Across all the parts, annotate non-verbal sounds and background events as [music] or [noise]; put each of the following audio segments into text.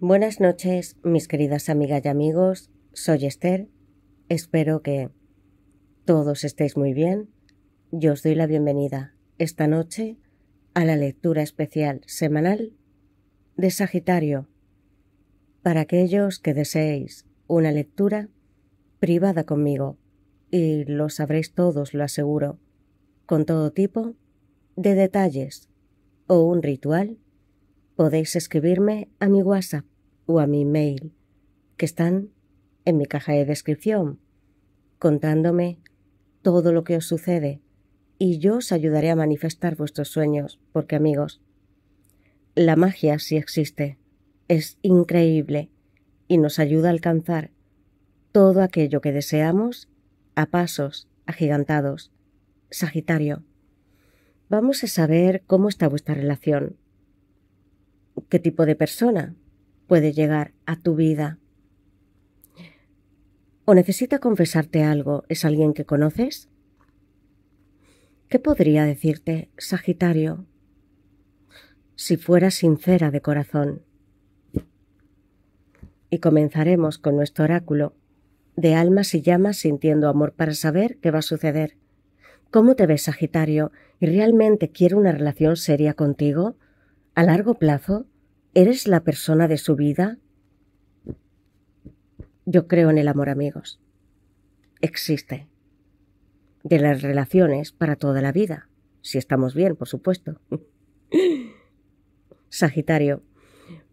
Buenas noches, mis queridas amigas y amigos. Soy Esther. Espero que todos estéis muy bien. Yo os doy la bienvenida esta noche a la lectura especial semanal de Sagitario. Para aquellos que deseéis una lectura privada conmigo, y lo sabréis todos, lo aseguro, con todo tipo de detalles o un ritual podéis escribirme a mi WhatsApp o a mi mail, que están en mi caja de descripción, contándome todo lo que os sucede y yo os ayudaré a manifestar vuestros sueños, porque amigos, la magia sí existe, es increíble y nos ayuda a alcanzar todo aquello que deseamos a pasos agigantados. Sagitario, vamos a saber cómo está vuestra relación qué tipo de persona puede llegar a tu vida. ¿O necesita confesarte algo? ¿Es alguien que conoces? ¿Qué podría decirte, Sagitario, si fuera sincera de corazón? Y comenzaremos con nuestro oráculo de almas y llamas sintiendo amor para saber qué va a suceder. ¿Cómo te ves, Sagitario? ¿Y realmente quiero una relación seria contigo? ¿A largo plazo eres la persona de su vida? Yo creo en el amor, amigos. Existe. De las relaciones para toda la vida, si estamos bien, por supuesto. [laughs] Sagitario,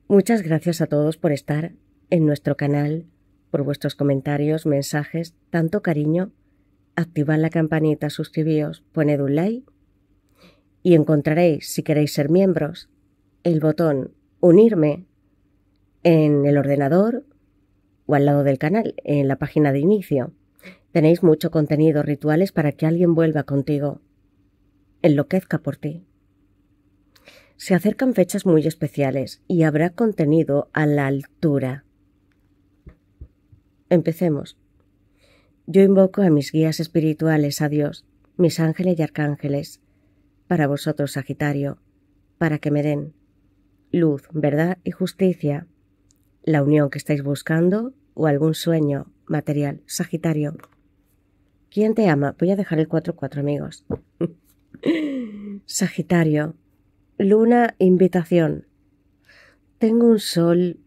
muchas gracias a todos por estar en nuestro canal, por vuestros comentarios, mensajes, tanto cariño. Activad la campanita, suscribíos, poned un like y encontraréis, si queréis ser miembros, el botón unirme en el ordenador o al lado del canal, en la página de inicio. Tenéis mucho contenido, rituales para que alguien vuelva contigo, enloquezca por ti. Se acercan fechas muy especiales y habrá contenido a la altura. Empecemos. Yo invoco a mis guías espirituales, a Dios, mis ángeles y arcángeles, para vosotros, Sagitario, para que me den, luz, verdad y justicia, la unión que estáis buscando o algún sueño material. Sagitario. ¿Quién te ama? Voy a dejar el 4-4, amigos. [laughs] Sagitario. Luna, invitación. Tengo un sol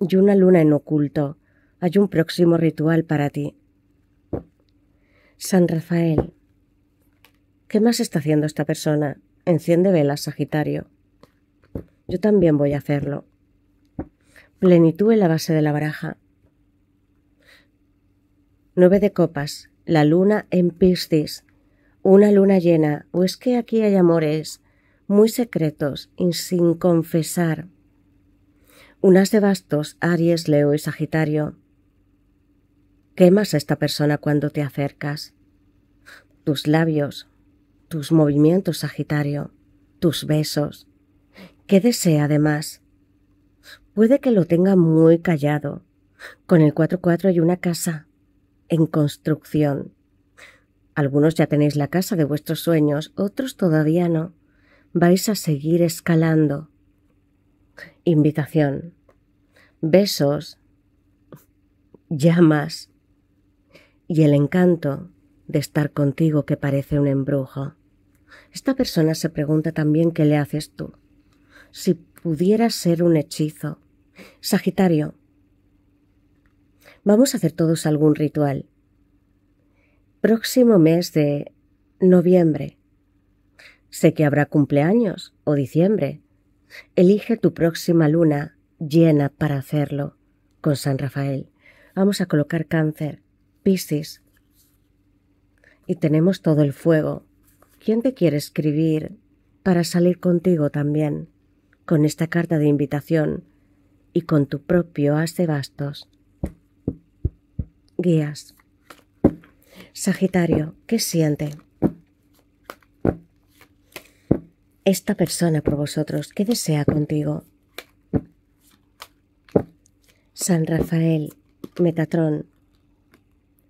y una luna en oculto. Hay un próximo ritual para ti. San Rafael. ¿Qué más está haciendo esta persona? Enciende velas, Sagitario. Yo también voy a hacerlo. Plenitud en la base de la baraja. Nueve de copas. La luna en Piscis. Una luna llena. O es que aquí hay amores muy secretos y sin confesar. Unas de bastos, Aries, Leo y Sagitario. Quemas a esta persona cuando te acercas. Tus labios, tus movimientos, Sagitario, tus besos, ¿Qué desea además? Puede que lo tenga muy callado. Con el 4-4 hay una casa en construcción. Algunos ya tenéis la casa de vuestros sueños, otros todavía no. Vais a seguir escalando. Invitación. Besos. Llamas. Y el encanto de estar contigo que parece un embrujo. Esta persona se pregunta también qué le haces tú si pudiera ser un hechizo. Sagitario, vamos a hacer todos algún ritual. Próximo mes de noviembre. Sé que habrá cumpleaños o diciembre. Elige tu próxima luna llena para hacerlo. Con San Rafael vamos a colocar cáncer, Piscis. Y tenemos todo el fuego. ¿Quién te quiere escribir para salir contigo también? con esta carta de invitación y con tu propio as de bastos. Guías. Sagitario, ¿qué siente? Esta persona por vosotros, ¿qué desea contigo? San Rafael, Metatrón,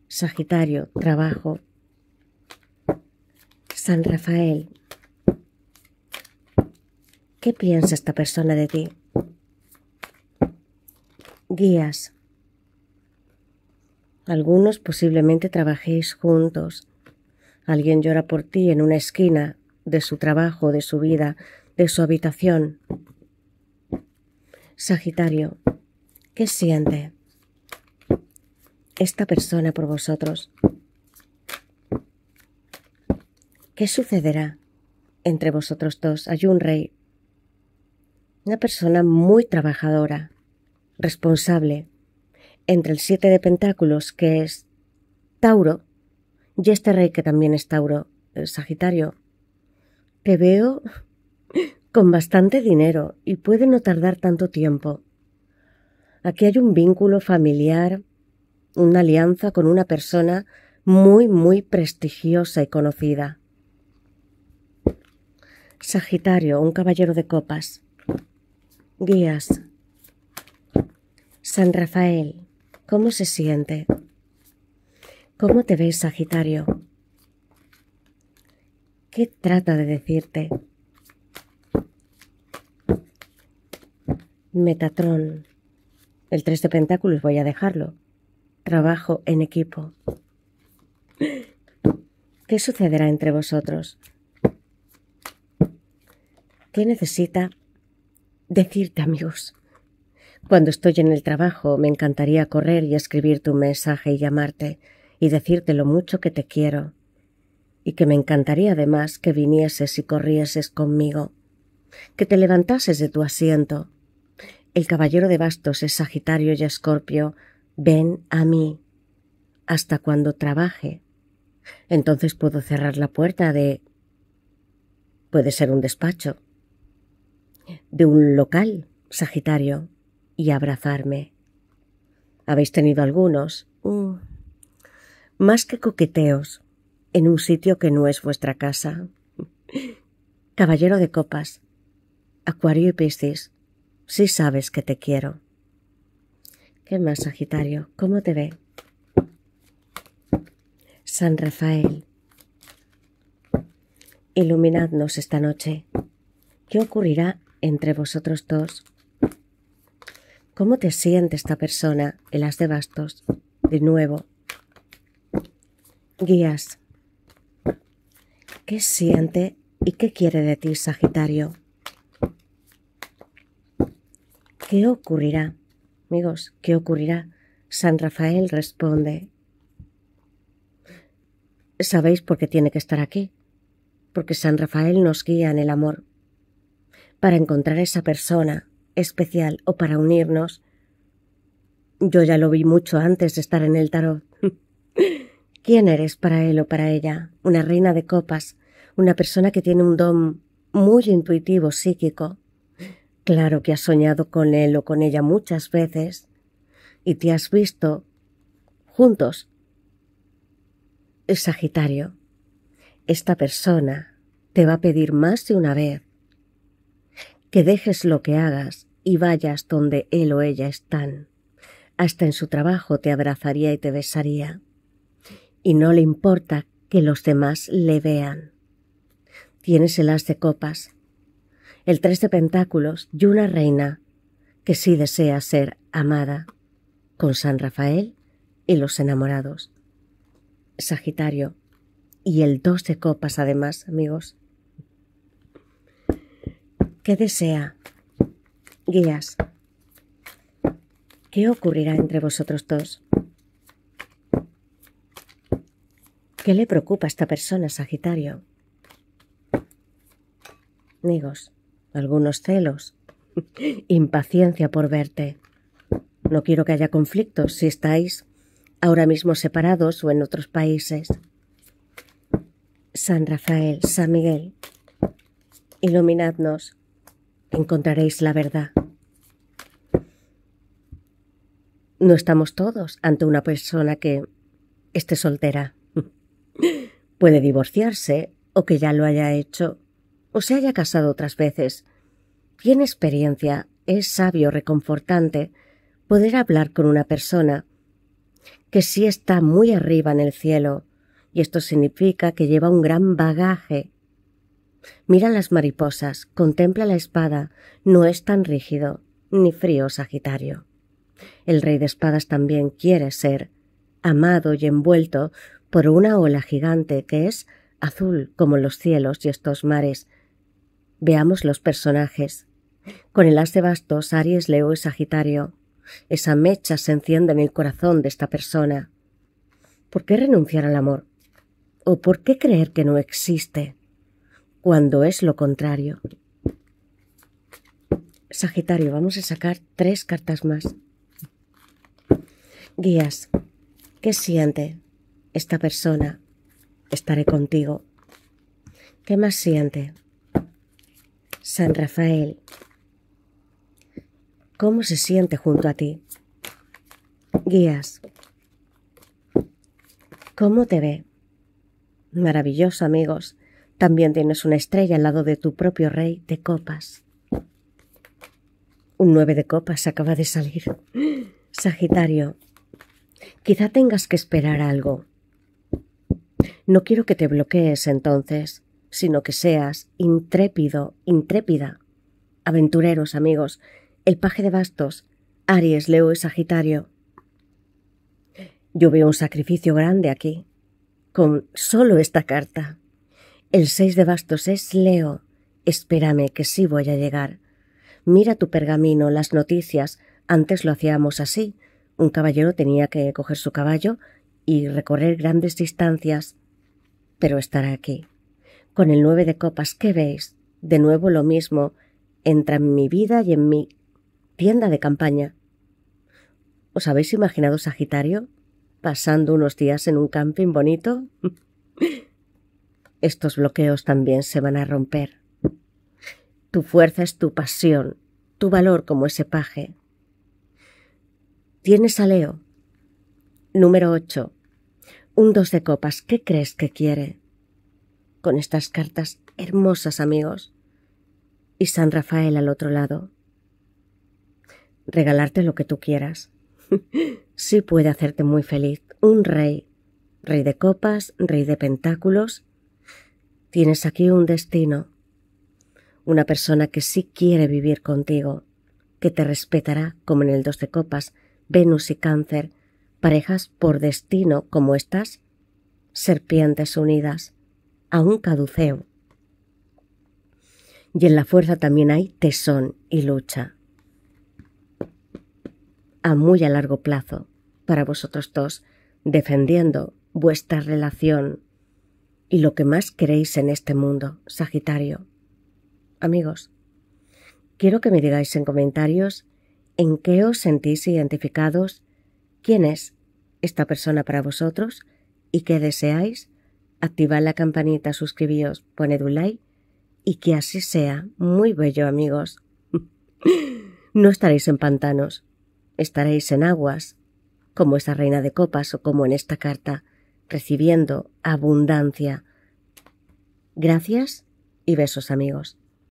Sagitario, trabajo. San Rafael, ¿Qué piensa esta persona de ti? Guías. Algunos posiblemente trabajéis juntos. Alguien llora por ti en una esquina de su trabajo, de su vida, de su habitación. Sagitario, ¿qué siente esta persona por vosotros? ¿Qué sucederá entre vosotros dos? Hay un rey una persona muy trabajadora, responsable. Entre el siete de pentáculos, que es Tauro, y este rey que también es Tauro, Sagitario, te veo [laughs] con bastante dinero y puede no tardar tanto tiempo. Aquí hay un vínculo familiar, una alianza con una persona muy, muy prestigiosa y conocida. Sagitario, un caballero de copas. Guías. San Rafael, ¿cómo se siente? ¿Cómo te ves, Sagitario? ¿Qué trata de decirte? Metatrón. El 3 de Pentáculos voy a dejarlo. Trabajo en equipo. ¿Qué sucederá entre vosotros? ¿Qué necesita decirte, amigos. Cuando estoy en el trabajo, me encantaría correr y escribir tu mensaje y llamarte y decirte lo mucho que te quiero y que me encantaría además que vinieses y corrieses conmigo, que te levantases de tu asiento. El caballero de bastos es Sagitario y Escorpio, ven a mí hasta cuando trabaje. Entonces puedo cerrar la puerta de... puede ser un despacho, de un local, Sagitario, y abrazarme. Habéis tenido algunos, mm. más que coqueteos, en un sitio que no es vuestra casa. Caballero de copas, Acuario y Piscis, sí sabes que te quiero. ¿Qué más, Sagitario? ¿Cómo te ve? San Rafael, iluminadnos esta noche. ¿Qué ocurrirá entre vosotros dos. ¿Cómo te siente esta persona, el as de bastos? De nuevo. Guías. ¿Qué siente y qué quiere de ti, Sagitario? ¿Qué ocurrirá? Amigos, ¿qué ocurrirá? San Rafael responde. Sabéis por qué tiene que estar aquí, porque San Rafael nos guía en el amor para encontrar esa persona especial o para unirnos. Yo ya lo vi mucho antes de estar en el tarot. [laughs] ¿Quién eres para él o para ella? Una reina de copas, una persona que tiene un don muy intuitivo psíquico. Claro que has soñado con él o con ella muchas veces y te has visto juntos. Sagitario, esta persona te va a pedir más de una vez que dejes lo que hagas y vayas donde él o ella están. Hasta en su trabajo te abrazaría y te besaría. Y no le importa que los demás le vean. Tienes el as de copas, el tres de pentáculos y una reina que sí desea ser amada con San Rafael y los enamorados. Sagitario. Y el dos de copas además, amigos. ¿Qué desea? Guías. ¿Qué ocurrirá entre vosotros dos? ¿Qué le preocupa a esta persona, Sagitario? Amigos, Algunos celos. [laughs] Impaciencia por verte. No quiero que haya conflictos si estáis ahora mismo separados o en otros países. San Rafael, San Miguel, iluminadnos encontraréis la verdad. No estamos todos ante una persona que esté soltera. [laughs] Puede divorciarse o que ya lo haya hecho o se haya casado otras veces. Tiene experiencia, es sabio, reconfortante poder hablar con una persona que sí está muy arriba en el cielo, y esto significa que lleva un gran bagaje Mira las mariposas, contempla la espada, no es tan rígido, ni frío Sagitario. El rey de espadas también quiere ser amado y envuelto por una ola gigante que es azul como los cielos y estos mares. Veamos los personajes. Con el as de bastos, Aries, Leo y Sagitario. Esa mecha se enciende en el corazón de esta persona. ¿Por qué renunciar al amor? ¿O por qué creer que no existe? cuando es lo contrario. Sagitario, vamos a sacar tres cartas más. Guías, ¿qué siente esta persona? Estaré contigo. ¿Qué más siente? San Rafael, ¿cómo se siente junto a ti? Guías, ¿cómo te ve? Maravilloso, amigos. También tienes una estrella al lado de tu propio rey de copas. Un nueve de copas acaba de salir. Sagitario, quizá tengas que esperar algo. No quiero que te bloquees entonces, sino que seas intrépido, intrépida. Aventureros, amigos, el paje de bastos, Aries, Leo y Sagitario. Yo veo un sacrificio grande aquí, con solo esta carta. El seis de bastos es Leo. Espérame, que sí voy a llegar. Mira tu pergamino, las noticias. Antes lo hacíamos así. Un caballero tenía que coger su caballo y recorrer grandes distancias. Pero estará aquí. Con el nueve de copas, ¿qué veis? De nuevo lo mismo. Entra en mi vida y en mi tienda de campaña. ¿Os habéis imaginado Sagitario? ¿Pasando unos días en un camping bonito? [laughs] estos bloqueos también se van a romper. Tu fuerza es tu pasión, tu valor como ese paje. Tienes a Leo. Número 8. Un dos de copas. ¿Qué crees que quiere? Con estas cartas hermosas, amigos. Y San Rafael al otro lado. Regalarte lo que tú quieras. [laughs] sí puede hacerte muy feliz. Un rey. Rey de copas, rey de pentáculos Tienes aquí un destino, una persona que sí quiere vivir contigo, que te respetará como en el dos de copas, Venus y Cáncer, parejas por destino como estas, serpientes unidas, a un caduceo. Y en la fuerza también hay tesón y lucha. A muy a largo plazo, para vosotros dos, defendiendo vuestra relación y lo que más queréis en este mundo, Sagitario. Amigos, quiero que me digáis en comentarios en qué os sentís identificados, quién es esta persona para vosotros y qué deseáis. Activad la campanita, suscribíos, poned un like y que así sea. Muy bello, amigos. [laughs] no estaréis en pantanos, estaréis en aguas, como esa reina de copas o como en esta carta recibiendo abundancia. Gracias y besos amigos.